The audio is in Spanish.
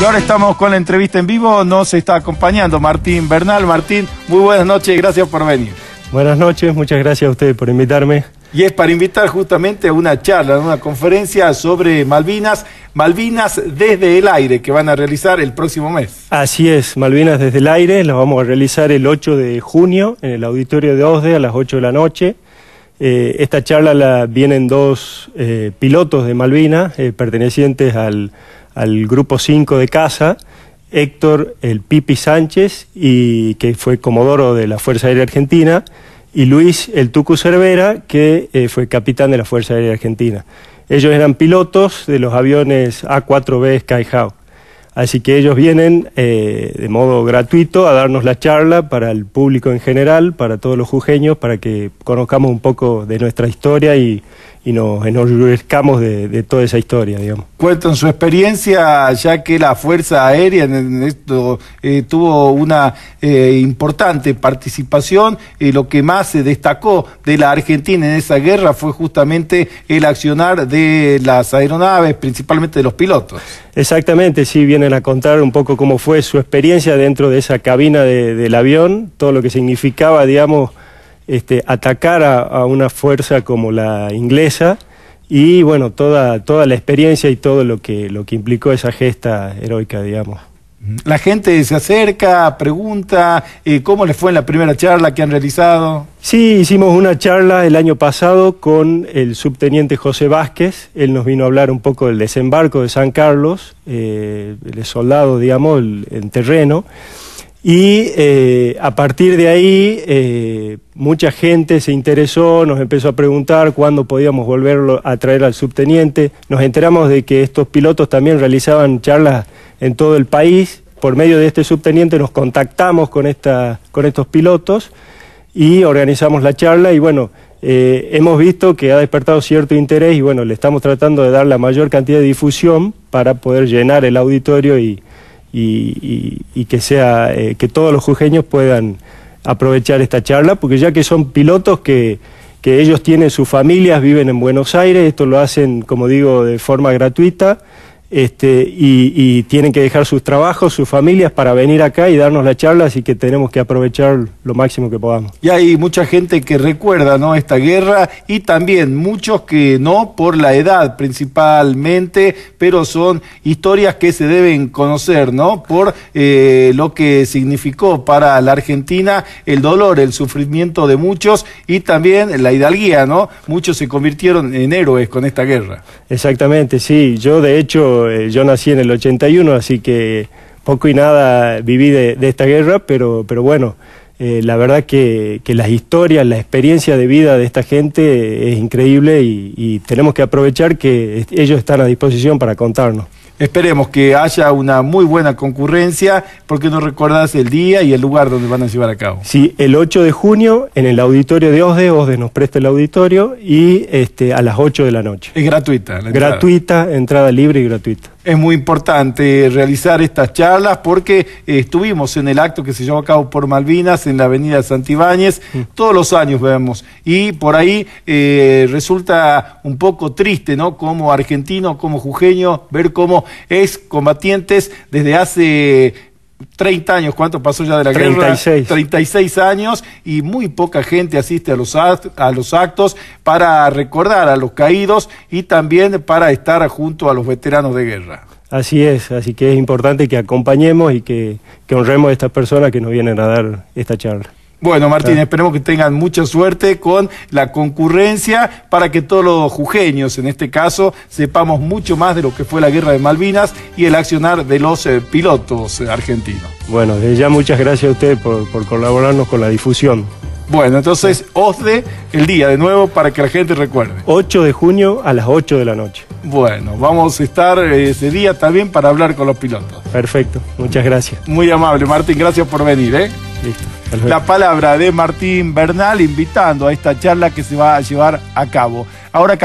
Y ahora estamos con la entrevista en vivo. Nos está acompañando Martín Bernal. Martín, muy buenas noches, y gracias por venir. Buenas noches, muchas gracias a ustedes por invitarme. Y es para invitar justamente a una charla, a una conferencia sobre Malvinas, Malvinas desde el aire, que van a realizar el próximo mes. Así es, Malvinas desde el aire, la vamos a realizar el 8 de junio en el auditorio de OSDE a las 8 de la noche. Eh, esta charla la vienen dos eh, pilotos de Malvinas, eh, pertenecientes al al grupo 5 de casa, Héctor el Pipi Sánchez, y que fue comodoro de la Fuerza Aérea Argentina, y Luis el Tucu Cervera, que eh, fue capitán de la Fuerza Aérea Argentina. Ellos eran pilotos de los aviones A4B Skyhawk. Así que ellos vienen eh, de modo gratuito a darnos la charla para el público en general, para todos los jujeños, para que conozcamos un poco de nuestra historia y, nos enorgullezcamos de, toda esa historia, digamos. en su experiencia, ya que la Fuerza Aérea en esto eh, tuvo una eh, importante participación, y lo que más se destacó de la Argentina en esa guerra fue justamente el accionar de las aeronaves, principalmente de los pilotos. Exactamente, sí, bien vienen a contar un poco cómo fue su experiencia dentro de esa cabina del avión, todo lo que significaba, digamos, este, atacar a, una fuerza como la inglesa y, bueno, toda, toda la experiencia y todo lo que, lo que implicó esa gesta heroica, digamos. La gente se acerca, pregunta eh, cómo les fue en la primera charla que han realizado. Sí, hicimos una charla el año pasado con el subteniente José Vázquez. Él nos vino a hablar un poco del desembarco de San Carlos, eh, el soldado, digamos, en terreno. Y eh, a partir de ahí, eh, mucha gente se interesó, nos empezó a preguntar cuándo podíamos volverlo a traer al subteniente. Nos enteramos de que estos pilotos también realizaban charlas en todo el país. Por medio de este subteniente nos contactamos con estos pilotos y organizamos la charla y bueno, eh, hemos visto que ha despertado cierto interés y bueno, le estamos tratando de dar la mayor cantidad de difusión para poder llenar el auditorio y, que, sea, eh, que todos los jujeños puedan aprovechar esta charla, porque ya que son pilotos que, que ellos tienen sus familias, viven en Buenos Aires, esto lo hacen, como digo, de forma gratuita este, y, tienen que dejar sus trabajos, sus familias para venir acá y darnos la charla, así que tenemos que aprovechar lo máximo que podamos. Y hay mucha gente que recuerda ¿no? esta guerra y también muchos que no por la edad principalmente, pero son historias que se deben conocer ¿no? por eh, lo que significó para la Argentina el dolor, el sufrimiento de muchos y también la hidalguía, ¿no? Muchos se convirtieron en héroes con esta guerra. Exactamente, sí. Yo de hecho eh, yo, nací en el 81, así que poco y nada viví de, esta guerra, pero, bueno, eh, la verdad que, las historias, la experiencia de vida de esta gente es increíble y tenemos que aprovechar que ellos están a disposición para contarnos. Esperemos que haya una muy buena concurrencia, porque nos recordás el día y el lugar donde van a llevar a cabo. Sí, el 8 de junio en el auditorio de OSDE, OSDE nos presta el auditorio y este, a las 8 de la noche. Es gratuita. La entrada. Gratuita, entrada libre y gratuita. Es muy importante realizar estas charlas porque eh, estuvimos en el acto que se llevó a cabo por Malvinas en la avenida Santibáñez, mm. todos los años vemos, y por ahí eh, resulta un poco triste, ¿no? Como argentino, como jujeño, ver cómo combatientes desde hace 30 años, ¿cuánto pasó ya de la 36. guerra? 36 años y muy poca gente asiste a los, a los actos para recordar a los caídos y también para estar junto a los veteranos de guerra. Así es, así que es importante que acompañemos y que, que honremos a estas personas que nos vienen a dar esta charla. Bueno, Martín, esperemos que tengan mucha suerte con la concurrencia para que todos los jujeños, en este caso, sepamos mucho más de lo que fue la guerra de Malvinas y el accionar de los eh, pilotos eh, argentinos. Bueno, desde ya muchas gracias a usted por, colaborarnos con la difusión. Bueno, entonces, OSDE, el día de nuevo para que la gente recuerde. 8 de junio a las 8 de la noche. Bueno, vamos a estar eh, ese día también para hablar con los pilotos. Perfecto, muchas gracias. Muy amable, Martín, gracias por venir. ¿eh? Listo la palabra de Martín Bernal invitando a esta charla que se va a llevar a cabo. Ahora